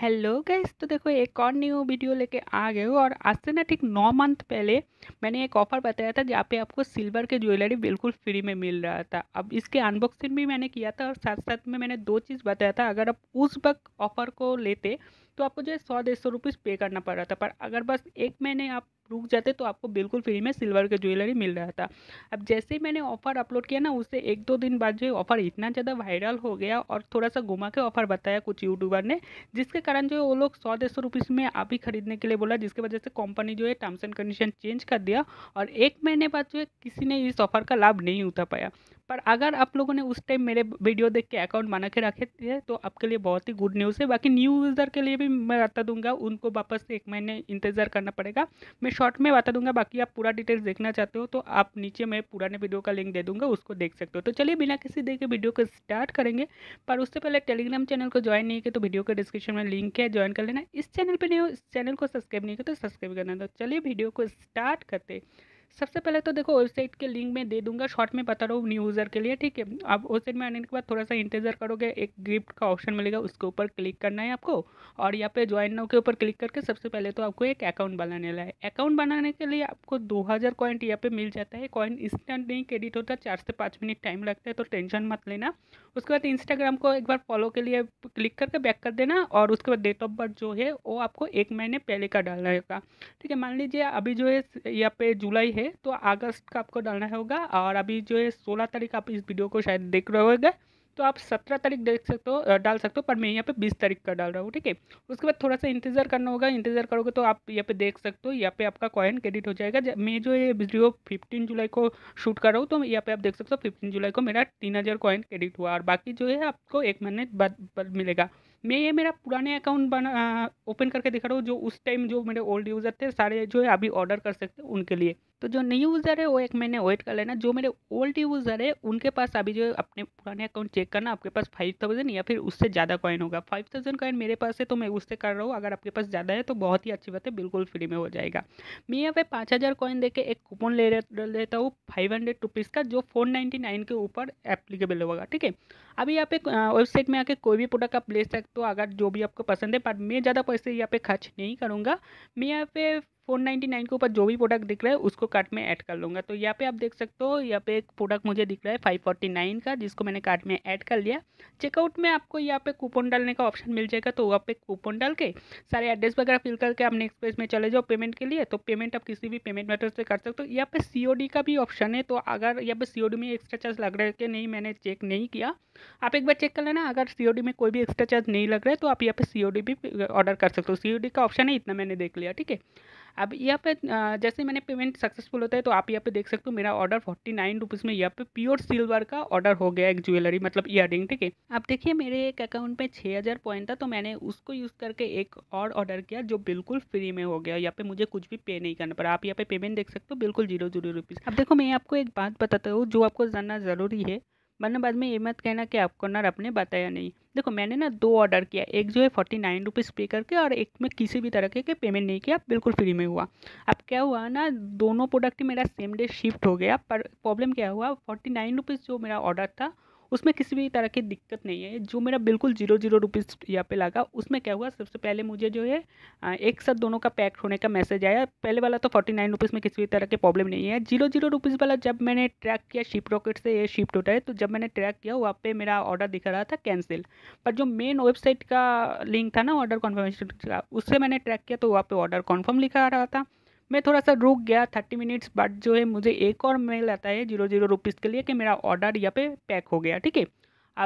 hello guys तो देखो एक और न्यू वीडियो लेके आ गए हो और आज से ना ठीक नौ मंथ पहले मैंने एक ऑफ़र बताया था जहाँ पे आपको सिल्वर के ज्वेलरी बिल्कुल फ्री में मिल रहा था अब इसके अनबॉक्सिंग भी मैंने किया था और साथ साथ में मैंने दो चीज़ बताया था अगर आप उस वक्त ऑफ़र को लेते तो आपको जो है सौ डेढ़ सौ रुपीज़ पे करना पड़ रहा था पर अगर बस एक महीने आप रुक जाते तो आपको बिल्कुल फ्री में सिल्वर का ज्वेलरी मिल रहा था अब जैसे ही मैंने ऑफ़र अपलोड किया ना उससे एक दो दिन बाद जो ऑफ़र इतना ज़्यादा वायरल हो गया और थोड़ा सा घुमा के ऑफ़र बताया कुछ यूट्यूबर ने जिसके कारण जो है वो लोग सौ डेढ़ सौ में आप ही खरीदने के लिए बोला जिसकी वजह से कंपनी जो है टर्म्स एंड कंडीशन चेंज कर दिया और एक महीने बाद जो है किसी ने इस ऑफ़र का लाभ नहीं उठा पाया पर अगर आप लोगों ने उस टाइम मेरे वीडियो देख के अकाउंट बना के रखे थे तो आपके लिए बहुत ही गुड न्यूज़ है बाकी न्यू यूज़र के लिए भी मैं बता दूंगा उनको वापस से एक महीने इंतज़ार करना पड़ेगा मैं शॉर्ट में बता दूंगा बाकी आप पूरा डिटेल्स देखना चाहते हो तो आप नीचे मैं पुराने वीडियो का लिंक दे दूँगा उसको देख सकते हो तो चलिए बिना किसी देखे वीडियो को स्टार्ट करेंगे पर उससे पहले टेलीग्राम चैनल को ज्वाइन नहीं किया तो वीडियो के डिस्क्रिप्शन में लिंक है ज्वाइन कर लेना इस चैनल पर नहीं हो इस चैनल को सब्सक्राइब नहीं किया तो सब्सक्राइब करना तो चलिए वीडियो को स्टार्ट करते सबसे पहले तो देखो वेबसाइट के लिंक में दे दूंगा शॉर्ट में बता रहा हूँ न्यू यूज़र के लिए ठीक है आप वेबसाइट में आने के बाद थोड़ा सा इंतज़ार करोगे एक गिफ्ट का ऑप्शन मिलेगा उसके ऊपर क्लिक करना है आपको और यहाँ पे ज्वाइन नाउ के ऊपर क्लिक करके सबसे पहले तो आपको एक अकाउंट बनाने लगा है अकाउंट बनाने के लिए आपको दो हज़ार कॉइंट यहाँ पर मिल जाता है कॉइन इंस्टेंट नहीं क्रेडिट होता है चार से पाँच मिनट टाइम लगता है तो टेंशन मत लेना उसके बाद इंस्टाग्राम को एक बार फॉलो के लिए क्लिक करके बैक कर देना और उसके बाद डेट ऑफ बर्थ जो है वो आपको एक महीने पहले का डालना होगा ठीक है मान लीजिए अभी जो है यहाँ पे जुलाई है तो अगस्त का आपको डालना होगा और अभी जो है सोलह तारीख आप इस वीडियो को शायद देख रहे होगा तो आप सत्रह तारीख देख सकते हो डाल सकते हो पर मैं यहाँ पे बीस तारीख का डाल रहा हूँ ठीक है उसके बाद थोड़ा सा इंतजार करना होगा इंतजार करोगे तो आप यहाँ पे देख सकते हो यहाँ पे आपका कॉइन क्रेडिट हो जाएगा मैं जो ये वीडियो फिफ्टीन जुलाई को शूट कर रहा हूँ तो यहाँ पे आप देख सकते हो फिफ्टीन जुलाई को मेरा तीन हज़ार कॉइन क्रेडिट हुआ और बाकी जो है आपको एक महीने बाद मिलेगा मैं ये मेरा पुराने अकाउंट बना ओपन करके दिखा रहा हूँ जो उस टाइम जो मेरे ओल्ड यूज़र थे सारे जो है अभी ऑर्डर कर सकते उनके लिए तो जो नई यूज़र है वो एक महीने वेट कर लेना जो मेरे ओल्ड यूज़र है उनके पास अभी जो है अपने पुराने अकाउंट चेक करना आपके पास फाइव थाउजेंड या फिर उससे ज़्यादा कॉइन होगा फाइव थाउजेंड कॉइन मेरे पास है तो मैं उससे कर रहा हूँ अगर आपके पास ज़्यादा है तो बहुत ही अच्छी बात है बिल्कुल फ्री में हो जाएगा मैं यहाँ पे पाँच हज़ार कॉइन दे के एक कूपन ले लेता हूँ फाइव हंड्रेड रुपीज़ का जो फोर नाइन्टी नाइन के ऊपर एप्लीकेबल होगा ठीक है अभी यहाँ पे वेबसाइट में आके कोई भी प्रोडक्ट आप ले सकते हो अगर जो भी आपको पसंद है पर मैं ज़्यादा पैसे यहाँ पे खर्च नहीं करूँगा मैं यहाँ पे फोर नाइन्टी नाइन के ऊपर जो भी प्रोडक्ट दिख रहा है उसको कार्ट में ऐड कर लूँगा तो यहाँ पे आप देख सकते हो यहाँ पे एक प्रोडक्ट मुझे दिख रहा है फाइव फोर्टी नाइन का जिसको मैंने कार्ट में ऐड कर लिया चेकआउट में आपको यहाँ पे कूपन डालने का ऑप्शन मिल जाएगा तो वहाँ पे कूपन डाल के सारे एड्रेस वगैरह फिल करके आप नेक्स्ट पेज में चले जाओ पेमेंट के लिए तो पेमेंट आप किसी भी पेमेंट मेथड से कर सकते हो यहाँ पे सी का भी ऑप्शन है तो अगर यहाँ पे सी में एक्स्ट्रा चार्ज लग रहा है कि नहीं मैंने चेक नहीं किया आप एक बार चेक कर लेना अगर सी में कोई भी एक्स्ट्रा चार्ज नहीं लग रहा है तो आप यहाँ पे सी भी ऑर्डर कर सकते हो सी का ऑप्शन है इतना मैंने देख लिया ठीक है अब यहाँ पे जैसे मैंने पेमेंट सक्सेसफुल होता है तो आप यहाँ पे देख सकते हो मेरा ऑर्डर फोर्टी नाइन रुपीज़ में यहाँ पे प्योर सिल्वर का ऑर्डर हो गया एक ज्वेलरी मतलब ईयर ठीक है अब देखिए मेरे एक अकाउंट में छः हज़ार पॉइंट था तो मैंने उसको यूज़ करके एक और ऑर्डर किया जो बिल्कुल फ्री में हो गया यहाँ पे मुझे कुछ भी पे नहीं करना पड़ा आप यहाँ पे पेमेंट देख सकते हो बिल्कुल जीरो जीरो रुपीज़ अब देखो मैं आपको एक बात बताता हूँ जो आपको जानना ज़रूरी है वरना बाद में ये मत कहना कि आपको ना आपने बताया नहीं देखो मैंने ना दो ऑर्डर किया एक जो है फोर्टी नाइन रुपीज़ पे करके और एक में किसी भी तरह के पेमेंट नहीं किया बिल्कुल फ्री में हुआ अब क्या हुआ ना दोनों प्रोडक्ट मेरा सेम डे शिफ्ट हो गया पर प्रॉब्लम क्या हुआ फोर्टी नाइन रुपीज़ जो मेरा ऑर्डर था उसमें किसी भी तरह की दिक्कत नहीं है जो मेरा बिल्कुल जीरो जीरो रुपीज़ यहाँ पे लगा उसमें क्या हुआ सबसे पहले मुझे जो है एक साथ दोनों का पैक होने का मैसेज आया पहले वाला तो फोर्टी नाइन रुपीज़ में किसी भी तरह की प्रॉब्लम नहीं है जीरो जीरो रुपीज़ वाला जब मैंने ट्रैक किया शिप रॉकेट से ये शिफ्ट होता है तो जब मैंने ट्रैक किया वहाँ पर मेरा ऑर्डर दिखा रहा था कैंसिल पर जो मेन वेबसाइट का लिंक था ना ऑर्डर कन्फर्मेशन का उससे मैंने ट्रैक किया तो वहाँ पर ऑर्डर कन्फर्म लिखा रहा था मैं थोड़ा सा रुक गया थर्टी मिनट्स बट जो है मुझे एक और मेल आता है जीरो जीरो रुपीज़ के लिए कि मेरा ऑर्डर यहाँ पे पैक हो गया ठीक है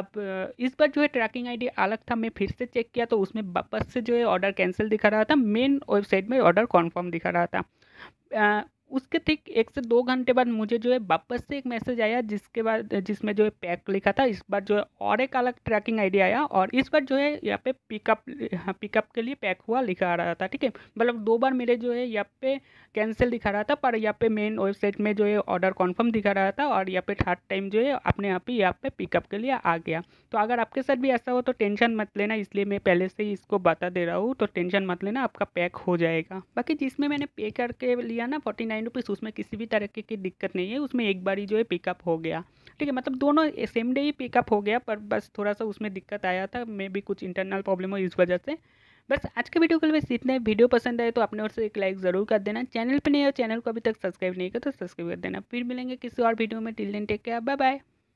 अब इस बार जो है ट्रैकिंग आईडी अलग था मैं फिर से चेक किया तो उसमें वापस से जो है ऑर्डर कैंसिल दिखा रहा था मेन वेबसाइट में ऑर्डर कॉन्फर्म दिखा रहा था उसके ठीक एक से दो घंटे बाद मुझे जो है वापस से एक मैसेज आया जिसके बाद जिसमें जो है पैक लिखा था इस बार जो है और एक अलग ट्रैकिंग आईडी आया और इस बार जो है यहाँ पे पिकअप पिकअप हाँ, के लिए पैक हुआ लिखा आ रहा था ठीक है मतलब दो बार मेरे जो है यहाँ पे कैंसिल दिखा रहा था पर यहाँ पे मेन वेबसाइट में जो है ऑर्डर कन्फर्म दिखा रहा था और यहाँ पे थर्ड टाइम जो है अपने आप ही यहाँ पे पिकअप के लिए आ गया तो अगर आपके साथ भी ऐसा हो तो टेंशन मत लेना इसलिए मैं पहले से ही इसको बता दे रहा हूँ तो टेंशन मत लेना आपका पैक हो जाएगा बाकी जिसमें मैंने पे करके लिया ना फोर्टी नाइन रुपीज़ उसमें किसी भी तरह की दिक्कत नहीं है उसमें एक बार ही जो है पिकअप हो गया ठीक है मतलब दोनों सेम डे ही पिकअप हो गया पर बस थोड़ा सा उसमें दिक्कत आया था मे भी कुछ इंटरनल प्रॉब्लम हो इस वजह से बस आज के वीडियो के लिए इतना वीडियो पसंद आए तो अपने ओर से एक लाइक ज़रूर कर देना चैनल पर नहीं हो चैनल को अभी तक सब्सक्राइब नहीं किया तो सब्सक्राइब कर देना फिर मिलेंगे किसी और वीडियो में टिल दिन टेक केयर बाय बाय